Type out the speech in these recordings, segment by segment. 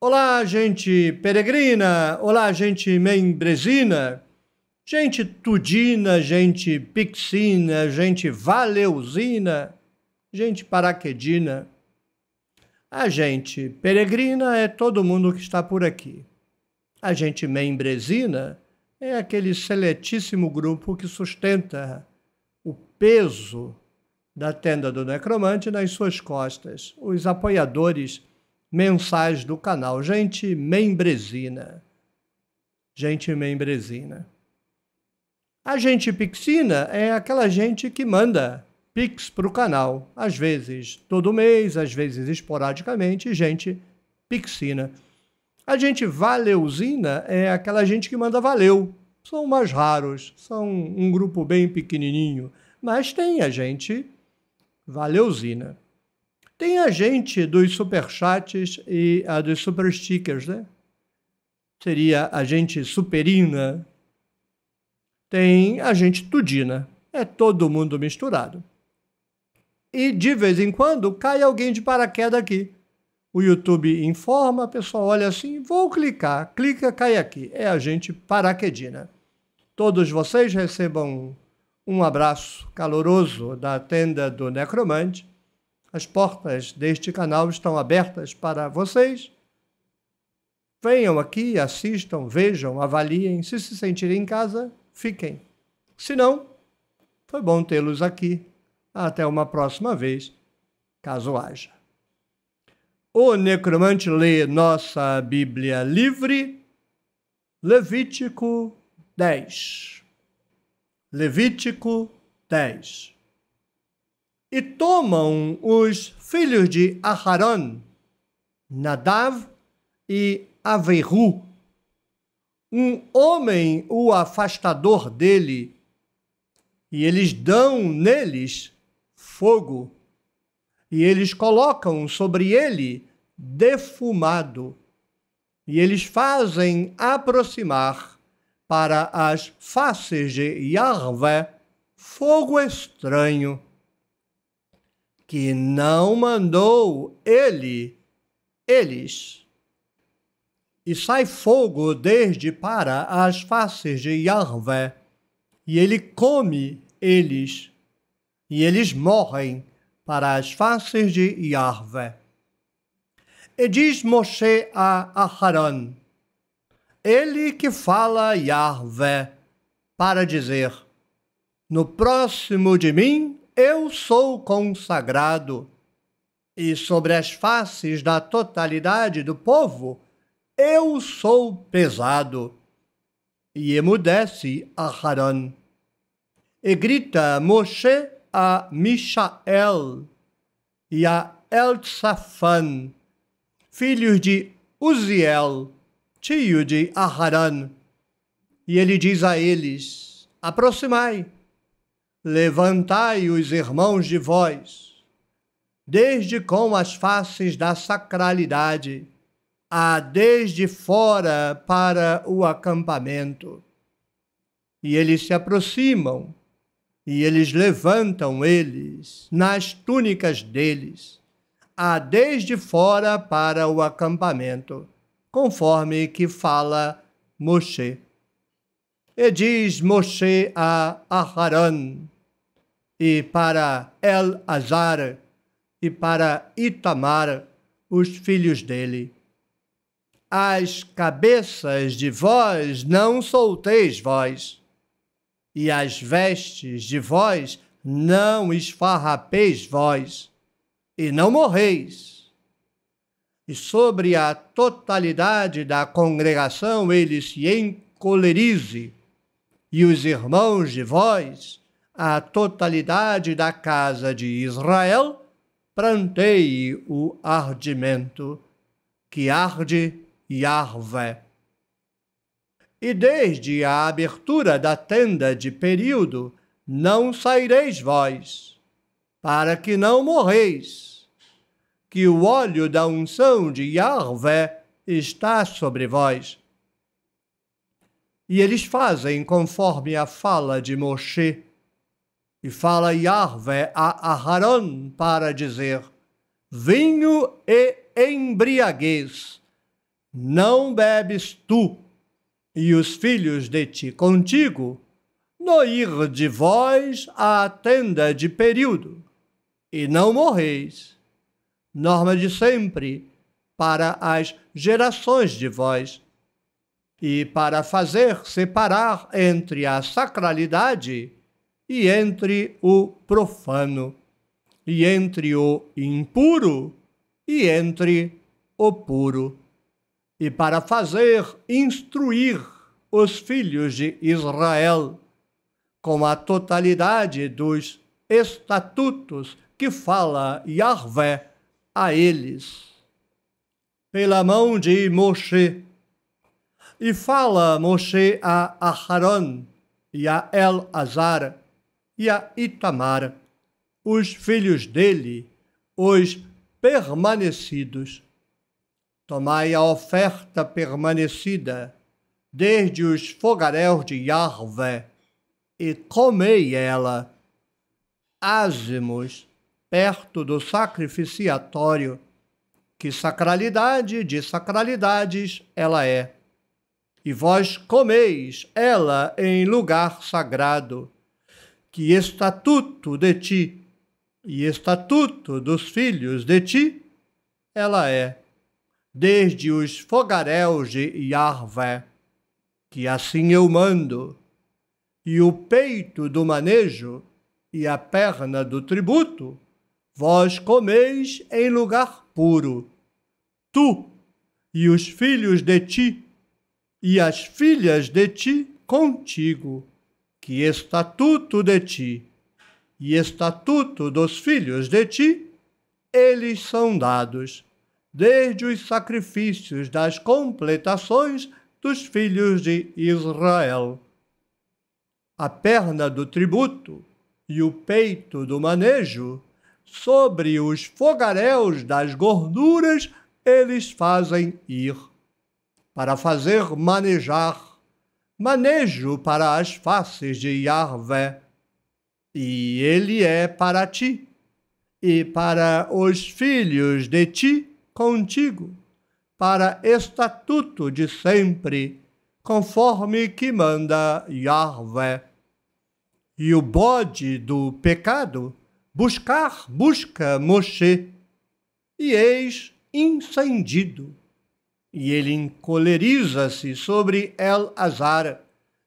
Olá, gente peregrina! Olá, gente membresina! Gente tudina, gente pixina, gente valeuzina, gente paraquedina. A gente peregrina é todo mundo que está por aqui. A gente membresina é aquele seletíssimo grupo que sustenta o peso da tenda do necromante nas suas costas, os apoiadores mensais do canal. Gente membresina. Gente membresina. A gente pixina é aquela gente que manda pix para o canal. Às vezes todo mês, às vezes esporadicamente, gente pixina. A gente valeuzina é aquela gente que manda valeu. São mais raros, são um grupo bem pequenininho, mas tem a gente valeuzina. Tem a gente dos superchats e a dos superstickers, né? Seria a gente superina. Tem a gente tudina. É todo mundo misturado. E de vez em quando cai alguém de paraquedas aqui. O YouTube informa, a pessoa olha assim, vou clicar, clica, cai aqui. É a gente paraquedina. Todos vocês recebam um abraço caloroso da tenda do Necromante as portas deste canal estão abertas para vocês. Venham aqui, assistam, vejam, avaliem. Se se sentirem em casa, fiquem. Se não, foi bom tê-los aqui. Até uma próxima vez, caso haja. O necromante lê nossa Bíblia livre, Levítico 10. Levítico 10 e tomam os filhos de Aharon, Nadav e Aveiru, um homem o afastador dele, e eles dão neles fogo, e eles colocam sobre ele defumado, e eles fazem aproximar para as faces de Yahvé fogo estranho que não mandou ele, eles. E sai fogo desde para as faces de Yahvé, e ele come eles, e eles morrem para as faces de Yahvé. E diz Moshe a Aharon, ele que fala Yahvé, para dizer: No próximo de mim eu sou consagrado. E sobre as faces da totalidade do povo, eu sou pesado. E emudece Haran E grita Moshe a Michael e a Eltsafan, filhos de Uziel, tio de Aharan. E ele diz a eles: Aproximai Levantai os irmãos de vós, desde com as faces da sacralidade, a desde fora para o acampamento. E eles se aproximam, e eles levantam eles nas túnicas deles, a desde fora para o acampamento, conforme que fala Moisés. E diz Moshe a Aharon, e para El-Azar, e para Itamar, os filhos dele. As cabeças de vós não solteis vós, e as vestes de vós não esfarrapeis vós, e não morreis. E sobre a totalidade da congregação ele se encolerize, e os irmãos de vós, a totalidade da casa de Israel, prantei o ardimento que arde Yahvé. E desde a abertura da tenda de período não saireis vós, para que não morreis, que o óleo da unção de Yahvé está sobre vós e eles fazem conforme a fala de Moshe. E fala Yahvé a Aharon para dizer: Vinho e embriaguez, não bebes tu, e os filhos de ti contigo, no ir de vós à tenda de período, e não morreis. Norma de sempre para as gerações de vós e para fazer separar entre a sacralidade e entre o profano, e entre o impuro e entre o puro, e para fazer instruir os filhos de Israel com a totalidade dos estatutos que fala Yahvé a eles. Pela mão de Moshe, e fala Moshe a Aharon e a El-Azar e a Itamar, os filhos dele, os permanecidos. Tomai a oferta permanecida, desde os fogaréus de Yahvé, e comei ela. Ázimos, perto do sacrificiatório, que sacralidade de sacralidades ela é e vós comeis ela em lugar sagrado. Que estatuto de ti e estatuto dos filhos de ti ela é, desde os fogaréus de Yarvé, que assim eu mando, e o peito do manejo e a perna do tributo, vós comeis em lugar puro. Tu e os filhos de ti, e as filhas de ti contigo, que estatuto de ti e estatuto dos filhos de ti, eles são dados, desde os sacrifícios das completações dos filhos de Israel. A perna do tributo e o peito do manejo, sobre os fogaréus das gorduras, eles fazem ir para fazer manejar, manejo para as faces de Yahvé. E ele é para ti, e para os filhos de ti contigo, para estatuto de sempre, conforme que manda Yahvé. E o bode do pecado, buscar, busca Moshe, e eis incendido e ele encoleriza-se sobre El-Azar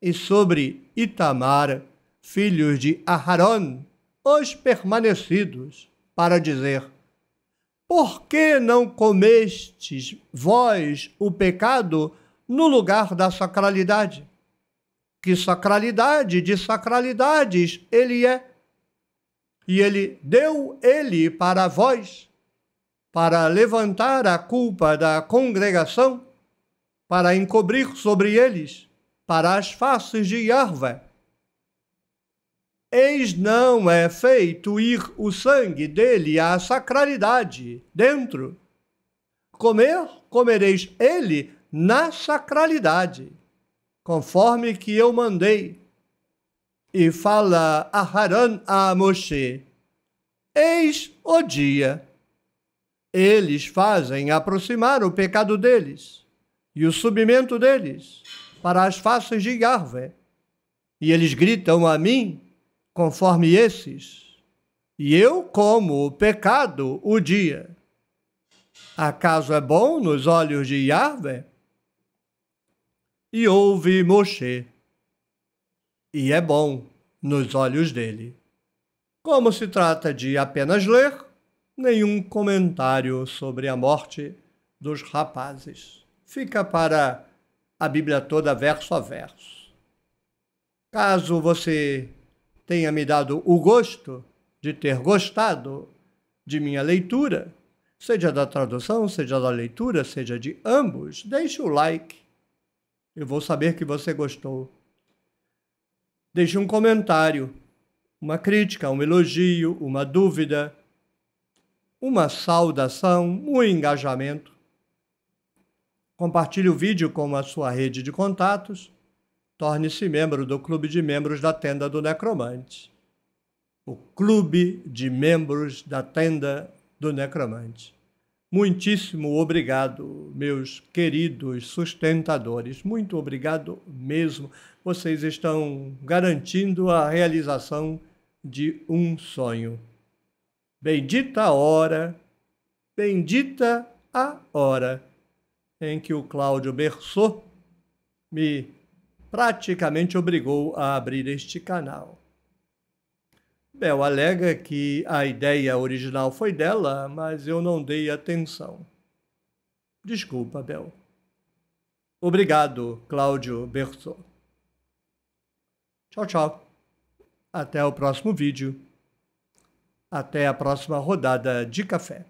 e sobre Itamar, filhos de Aharon, os permanecidos, para dizer: Por que não comestes vós o pecado no lugar da sacralidade? Que sacralidade de sacralidades ele é? E ele deu ele para vós para levantar a culpa da congregação, para encobrir sobre eles, para as faces de Yahvé. Eis não é feito ir o sangue dele à sacralidade dentro. Comer, comereis ele na sacralidade, conforme que eu mandei. E fala a Haran a Moshe: Eis o dia eles fazem aproximar o pecado deles e o subimento deles para as faces de Yahvé. E eles gritam a mim conforme esses, e eu como o pecado o dia. Acaso é bom nos olhos de Yahvé? E ouve Moshe, e é bom nos olhos dele. Como se trata de apenas ler, nenhum comentário sobre a morte dos rapazes. Fica para a Bíblia toda, verso a verso. Caso você tenha me dado o gosto de ter gostado de minha leitura, seja da tradução, seja da leitura, seja de ambos, deixe o like. Eu vou saber que você gostou. Deixe um comentário, uma crítica, um elogio, uma dúvida uma saudação, um engajamento. Compartilhe o vídeo com a sua rede de contatos. Torne-se membro do Clube de Membros da Tenda do Necromante. O Clube de Membros da Tenda do Necromante. Muitíssimo obrigado, meus queridos sustentadores. Muito obrigado mesmo. Vocês estão garantindo a realização de um sonho. Bendita a hora, bendita a hora em que o Cláudio Berçot me praticamente obrigou a abrir este canal. Bel alega que a ideia original foi dela, mas eu não dei atenção. Desculpa, Bel. Obrigado, Cláudio Berçot. Tchau, tchau. Até o próximo vídeo. Até a próxima rodada de café.